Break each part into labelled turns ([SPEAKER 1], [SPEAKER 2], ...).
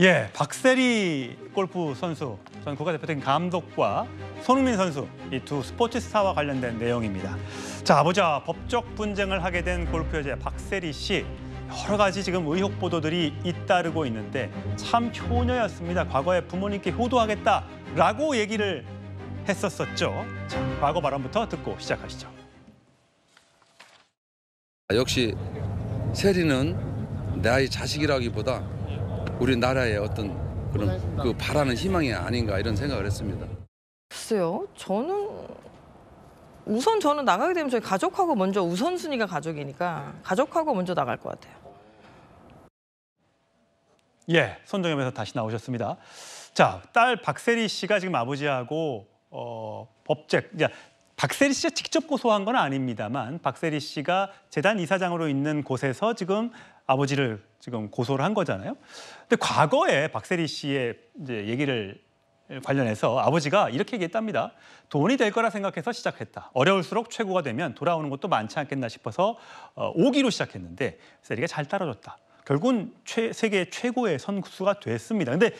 [SPEAKER 1] 예, 박세리 골프 선수, 전 국가대표팀 감독과 손흥민 선수 이 두 스포츠 스타와 관련된 내용입니다. 자, 보자. 법적 분쟁을 하게 된 골프 여제 박세리 씨. 여러 가지 지금 의혹 보도들이 잇따르고 있는데 참 효녀였습니다. 과거에 부모님께 효도하겠다라고 얘기를 했었었죠. 자, 과거 발언부터 듣고 시작하시죠. 아, 역시 세리는 나의 자식이라기보다 우리나라의 어떤 그런 그 바라는 희망이 아닌가 이런 생각을 했습니다.
[SPEAKER 2] 글쎄요, 저는 우선 저는 나가게 되면 저희 가족하고 먼저 우선순위가 가족이니까 가족하고 먼저 나갈 것 같아요.
[SPEAKER 1] 예, 선정엽에서 다시 나오셨습니다. 자, 딸 박세리 씨가 지금 아버지하고 어, 법적, 박세리 씨가 직접 고소한 건 아닙니다만 박세리 씨가 재단 이사장으로 있는 곳에서 지금 아버지를 지금 고소를 한 거잖아요. 근데 과거에 박세리 씨의 이제 얘기를 관련해서 아버지가 이렇게 얘기했답니다. 돈이 될 거라 생각해서 시작했다. 어려울수록 최고가 되면 돌아오는 것도 많지 않겠나 싶어서 어, 오기로 시작했는데 세리가 잘 따라줬다. 결국은 최, 세계 최고의 선수가 됐습니다. 근데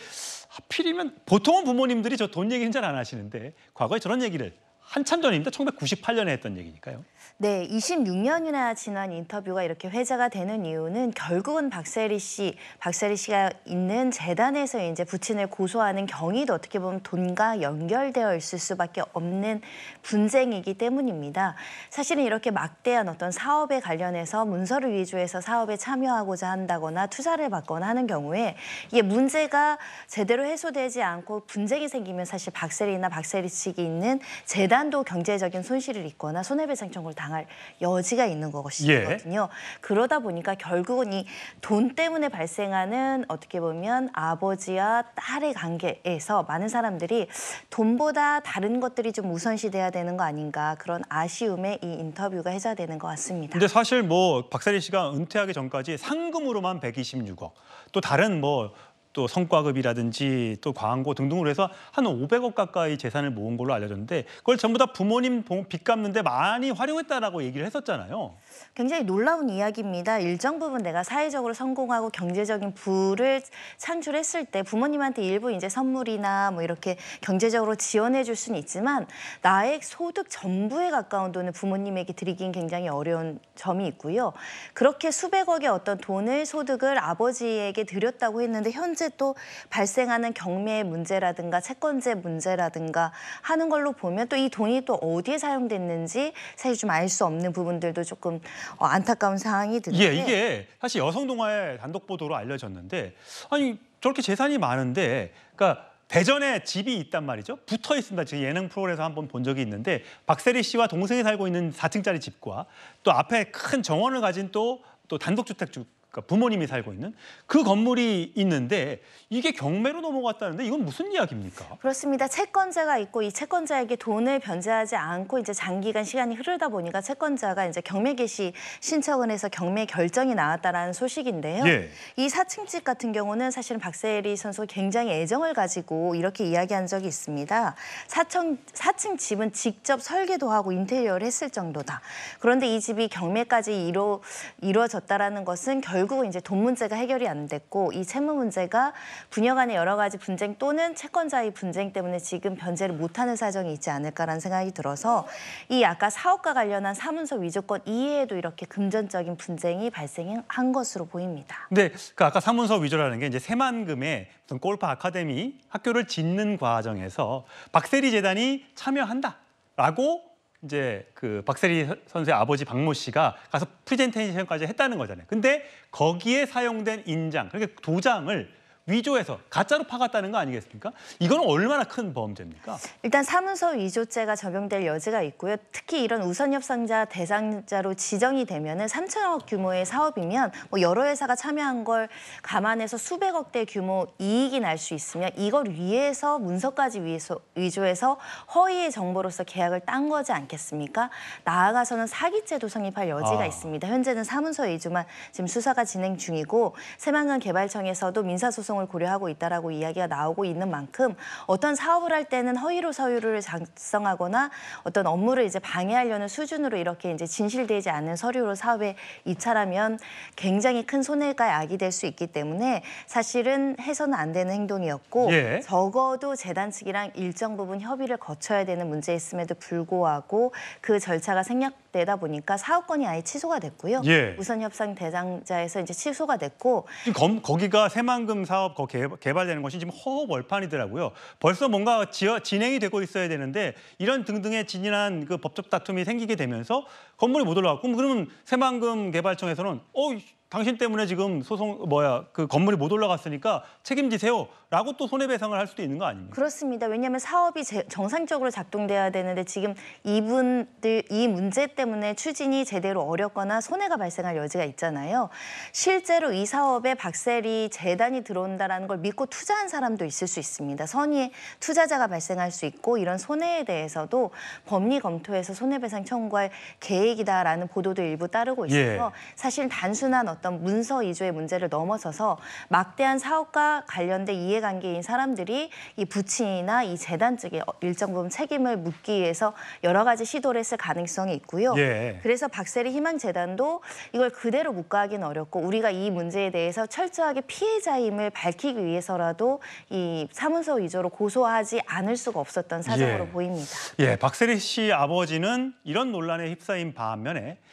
[SPEAKER 1] 하필이면 보통은 부모님들이 저 돈 얘기는 잘 안 하시는데 과거에 저런 얘기를 한참 전입니다. 1998년에 했던 얘기니까요.
[SPEAKER 2] 네, 26년이나 지난 인터뷰가 이렇게 회자가 되는 이유는 결국은 박세리 씨, 박세리 씨가 있는 재단에서 이제 부친을 고소하는 경위도 어떻게 보면 돈과 연결되어 있을 수밖에 없는 분쟁이기 때문입니다. 사실은 이렇게 막대한 어떤 사업에 관련해서 문서를 위조해서 사업에 참여하고자 한다거나 투자를 받거나 하는 경우에 이게 문제가 제대로 해소되지 않고 분쟁이 생기면 사실 박세리나 박세리 측이 있는 재단 대단도 경제적인 손실을 입거나 손해배상 청구를 당할 여지가 있는 것이거든요. 예. 그러다 보니까 결국은 이 돈 때문에 발생하는 어떻게 보면 아버지와 딸의 관계에서 많은 사람들이 돈보다 다른 것들이 좀 우선시돼야 되는 거 아닌가 그런 아쉬움에 이 인터뷰가 해자되는 것 같습니다.
[SPEAKER 1] 근데 사실 뭐박사리 씨가 은퇴하기 전까지 상금으로만 126억 또 다른 뭐또 성과급이라든지 또 광고 등등으로 해서 한 500억 가까이 재산을 모은 걸로 알려졌는데 그걸 전부 다 부모님 빚 갚는데 많이 활용했다라고 얘기를 했었잖아요.
[SPEAKER 2] 굉장히 놀라운 이야기입니다. 일정 부분 내가 사회적으로 성공하고 경제적인 부를 창출했을 때 부모님한테 일부 이제 선물이나 뭐 이렇게 경제적으로 지원해 줄 수는 있지만 나의 소득 전부에 가까운 돈을 부모님에게 드리긴 굉장히 어려운 점이 있고요. 그렇게 수백억의 어떤 돈을 소득을 아버지에게 드렸다고 했는데 현재 또 발생하는 경매의 문제라든가 채권제 문제라든가 하는 걸로 보면 또 이 돈이 또 어디에 사용됐는지 사실 좀 알 수 없는 부분들도 조금 어, 안타까운 상황이 예, 드는데 예, 이게
[SPEAKER 1] 사실 여성 동화의 단독 보도로 알려졌는데 아니 저렇게 재산이 많은데 그러니까 대전에 집이 있단 말이죠. 붙어 있습니다. 지금 예능 프로그램에서 한번본 적이 있는데 박세리 씨와 동생이 살고 있는 4층짜리 집과 또 앞에 큰 정원을 가진 또 또 단독주택 그러니까 부모님이 살고 있는 그 건물이 있는데 이게 경매로 넘어갔다는데 이건 무슨 이야기입니까?
[SPEAKER 2] 그렇습니다. 채권자가 있고 이 채권자에게 돈을 변제하지 않고 이제 장기간 시간이 흐르다 보니까 채권자가 이제 경매 개시 신청을 해서 경매 결정이 나왔다라는 소식인데요. 예. 이 4층 집 같은 경우는 사실은 박세리 선수 굉장히 애정을 가지고 이렇게 이야기한 적이 있습니다. 4층 4층 집은 직접 설계도 하고 인테리어를 했을 정도다. 그런데 이 집이 경매까지 이루, 이루어졌다라는 것은 결 결국은 이제 돈 문제가 해결이 안 됐고 이 채무 문제가 분야 간의 여러 가지 분쟁 또는 채권자의 분쟁 때문에 지금 변제를 못하는 사정이 있지 않을까라는 생각이 들어서 이 아까 사업과 관련한 사문서 위조권 이외에도 이렇게 금전적인 분쟁이 발생한 것으로 보입니다.
[SPEAKER 1] 네, 그 아까 사문서 위조라는 게 이제 새만금의 어떤 골프 아카데미 학교를 짓는 과정에서 박세리 재단이 참여한다라고 이제 그 박세리 선수의 아버지 박모 씨가 가서 프레젠테이션까지 했다는 거잖아요. 근데 거기에 사용된 인장, 그러니까 도장을 위조해서 가짜로 파갔다는 거 아니겠습니까? 이건 얼마나 큰 범죄입니까?
[SPEAKER 2] 일단 사문서 위조죄가 적용될 여지가 있고요. 특히 이런 우선 협상자 대상자로 지정이 되면은 3천억 규모의 사업이면 뭐 여러 회사가 참여한 걸 감안해서 수백억 대 규모 이익이 날 수 있으면 이걸 위해서 문서까지 위해서 위조해서 허위의 정보로서 계약을 딴 거지 않겠습니까? 나아가서는 사기죄도 성립할 여지가 아. 있습니다. 현재는 사문서 위조만 지금 수사가 진행 중이고 새만금 개발청에서도 민사소송 가능성을 고려하고 있다라고 이야기가 나오고 있는 만큼 어떤 사업을 할 때는 허위로 서류를 작성하거나 어떤 업무를 이제 방해하려는 수준으로 이렇게 이제 진실되지 않은 서류로 사업에 입찰하면 굉장히 큰 손해가 야기될 수 있기 때문에 사실은 해서는 안 되는 행동이었고 예. 적어도 재단 측이랑 일정 부분 협의를 거쳐야 되는 문제있음에도 불구하고 그 절차가 생략 되다 보니까 사업권이 아예 취소가 됐고요. 예. 우선 협상 대상자에서 이제 취소가 됐고 지금
[SPEAKER 1] 거, 기가 새만금 사업 개발, 되는 것이 지금 허허벌판이더라고요. 벌써 뭔가 지어, 진행이 되고 있어야 되는데 이런 등등의 진일한 그 법적 다툼이 생기게 되면서 건물이 못 올라왔고 그러면 새만금 개발청에서는 어 당신 때문에 지금 소송 뭐야 그 건물이 못 올라갔으니까 책임지세요라고 또 손해배상을 할 수도 있는 거 아닙니까?
[SPEAKER 2] 그렇습니다. 왜냐하면 사업이 제, 정상적으로 작동돼야 되는데 지금 이분들 이 문제 때문에 추진이 제대로 어렵거나 손해가 발생할 여지가 있잖아요. 실제로 이 사업에 박세리 재단이 들어온다라는 걸 믿고 투자한 사람도 있을 수 있습니다. 선의 투자자가 발생할 수 있고 이런 손해에 대해서도 법리 검토에서 손해배상 청구할 계획이다라는 보도도 일부 따르고 있어서 예. 사실 단순한 어떤 어떤 문서 위주의 문제를 넘어서서 막대한 사업과 관련된 이해관계인 사람들이 이 부친이나 이 재단 측에 어, 일정 부분 책임을 묻기 위해서 여러 가지 시도를 했을 가능성이 있고요. 예. 그래서 박세리 희망재단도 이걸 그대로 묵과하기는 어렵고 우리가 이 문제에 대해서 철저하게 피해자임을 밝히기 위해서라도 이 사문서 위조로 고소하지 않을 수가 없었던 사정으로 예. 보입니다.
[SPEAKER 1] 예, 박세리 씨 아버지는 이런 논란에 휩싸인 반면에